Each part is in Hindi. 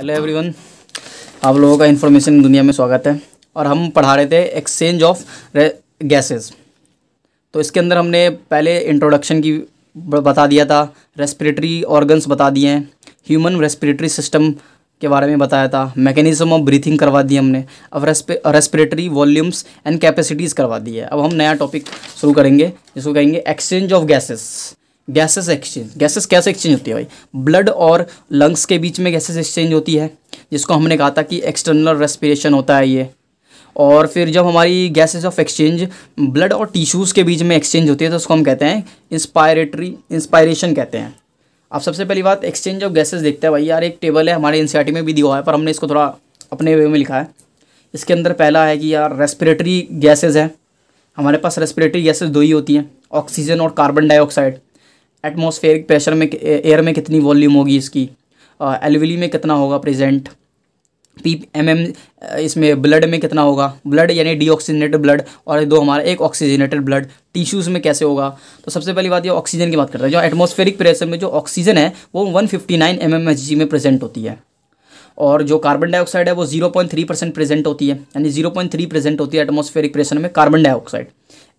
हेलो एवरीवन आप लोगों का इन्फॉर्मेशन दुनिया में स्वागत है और हम पढ़ा रहे थे एक्सचेंज ऑफ गैसेस तो इसके अंदर हमने पहले इंट्रोडक्शन की बता दिया था रेस्पिरेटरी ऑर्गन्स बता दिए हैं ह्यूमन रेस्पिरेटरी सिस्टम के बारे में बताया था मैकेनिज्म ऑफ ब्रीथिंग करवा दी हमने अब रेस्पिरेटरी वॉल्यूम्स एंड कैपेसिटीज़ करवा दी है अब हम नया टॉपिक शुरू करेंगे जिसको कहेंगे exchange of gases gases exchange gases कैसे एक्सचेंज होती है भाई ब्लड और लंग्स के बीच में गैसेस एक्सचेंज होती है जिसको हमने कहा था कि एक्सटर्नल रेस्पिरेशन होता है ये और फिर जब हमारी गैसेज ऑफ एक्सचेंज ब्लड और टिश्यूज़ के बीच में एक्सचेंज होती है तो उसको हम कहते हैं इंस्पायरेटरी इंस्पायरेशन कहते हैं आप सबसे पहली बात एक्सचेंज ऑफ गैसेज देखते हैं भाई यार एक टेबल है हमारे एन में भी दिया हुआ है पर हमने इसको थोड़ा अपने वे में लिखा है इसके अंदर पहला है कि यार रेस्पिरेटरी गैसेज हैं हमारे पास रेस्पिरेटरी गैसेज दो ही होती हैं ऑक्सीजन और कार्बन डाइऑक्साइड एटमोसफेयरिक प्रेशर में एयर में कितनी वॉल्यूम होगी इसकी एलविली में कितना होगा प्रेजेंट पी एम एम इसमें ब्लड में कितना होगा ब्लड यानी डीऑक्सीजनेटेड ब्लड और दो हमारा एक ऑक्सीजनेटेड ब्लड टिश्यूज़ में कैसे होगा तो सबसे पहली बात ये ऑक्सीजन की बात करते हैं जो एटमोस्फेरिक प्रेशर में जो ऑक्सीजन है वो 159 फिफ्टी में प्रेजेंट होती है और जो कार्बन डाइऑक्साइड है वो 0.3 परसेंट प्रेजेंट होती है यानी 0.3 प्रेजेंट होती है एटमॉस्फेरिक प्रेशर में कार्बन डाइऑक्साइड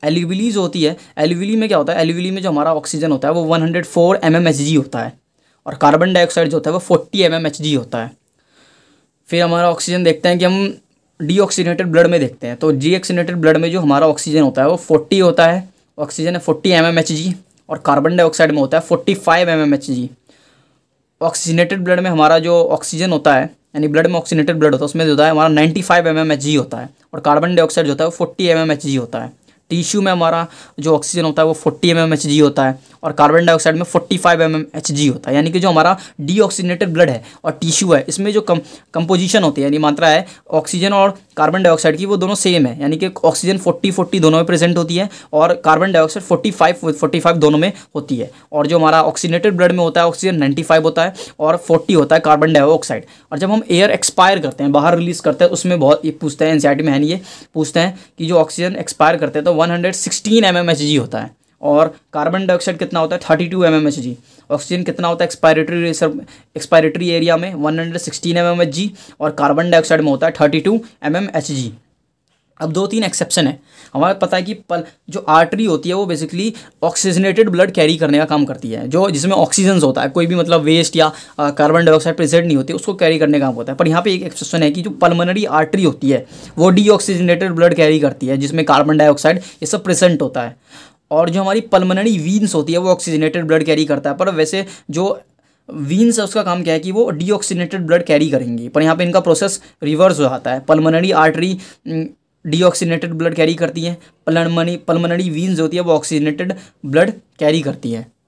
जो होती है एलिविली में क्या होता है एलिविली में जो हमारा ऑक्सीजन होता है वो one hundred four M M H G होता है और कार्बन डाइऑक्साइड जो होता है वो forty M M H G होता है फिर हमारा ऑक्सीजन देखते हैं कि हम डीऑक्सीनेटेड ब्लड में देखते हैं तो डीऑक्सीनेटेड ब्लड में जो हमारा ऑक्सीजन होता है वो फोर्टी होता है ऑक्सीजन है forty M M H G और कार्बन डाइऑक्साइड में होता है forty five M M H G oxygenated blood में हमारा जो ऑक्सीजन होता है यानी ब्लड में ऑक्सीजनेटेड ब्लड होता है उसमें जो होता है हमारा ninety five M M H G होता है और कार्बन डाइऑक्साइड जो होता है वो forty M M H G होता है टिश्यू में हमारा जो ऑक्सीजन होता है वो forty M M H G होता है और कार्बन डाइऑक्साइड में फोर्टी फाइव एम होता है यानी कि जो हमारा डीऑक्सीनेटेड ब्लड है और टिश्यू है इसमें जो कम कंपोजिशन होती है यानी मात्रा है ऑक्सीजन और कार्बन डाइऑक्साइड की वो दोनों सेम है यानी कि ऑक्सीजन फोर्टी फोर्टी दोनों में प्रेजेंट होती है और carbon dioxide forty five forty five दोनों में होती है और जो हमारा ऑक्सीनेटेड ब्लड में होता है ऑक्सीजन नाइन्टी फाइव होता है और फोर्टी होता है कार्बन डाइऑक्साइड और जब हम एयर एक्सपायर करते हैं बाहर रिलीज करते हैं उसमें बहुत ये पूछते हैं एन में है नहीं ये पूछते हैं कि जो ऑक्सीजन एक्सपायर करते हैं तो one hundred sixteen M M H G होता है और कार्बन डाइऑक्साइड कितना होता है थर्टी टू एम ऑक्सीजन कितना होता है एक्सपायरेटरी एक्सपायरेटरी एरिया में वन हंड्रेड सिक्सटीन एम और कार्बन डाइऑक्साइड में होता है थर्टी टू एम अब दो तीन एक्सेप्शन है हमारा पता है कि पल जो आर्टरी होती है वो बेसिकली ऑक्सीजनेटेड ब्लड कैरी करने का काम करती है जो जिसमें ऑक्सीजन होता है कोई भी मतलब वेस्ट या कार्बन डाइऑक्साइड प्रेजेंट नहीं होती उसको कैरी करने का काम होता है पर यहाँ पे एक एक्सेप्शन है कि जो पल्मनरी आर्टरी होती है वो डी ब्लड कैरी करती है जिसमें कार्बन डाइऑक्साइड ये सब प्रेजेंट होता है और जो हमारी पलमनरी वीन्स होती है वो ऑक्सीजनेटेड ब्लड कैरी करता है पर वैसे जो वीन्स है उसका काम क्या है कि वो डीऑक्सीनेटेड ब्लड कैरी करेंगी पर यहाँ पे इनका प्रोसेस रिवर्स हो जाता है pulmonary artery deoxygenated blood carry करती है पलमनी पलमनरी वीन्स होती है वो ऑक्सीजनेटेड ब्लड कैरी करती है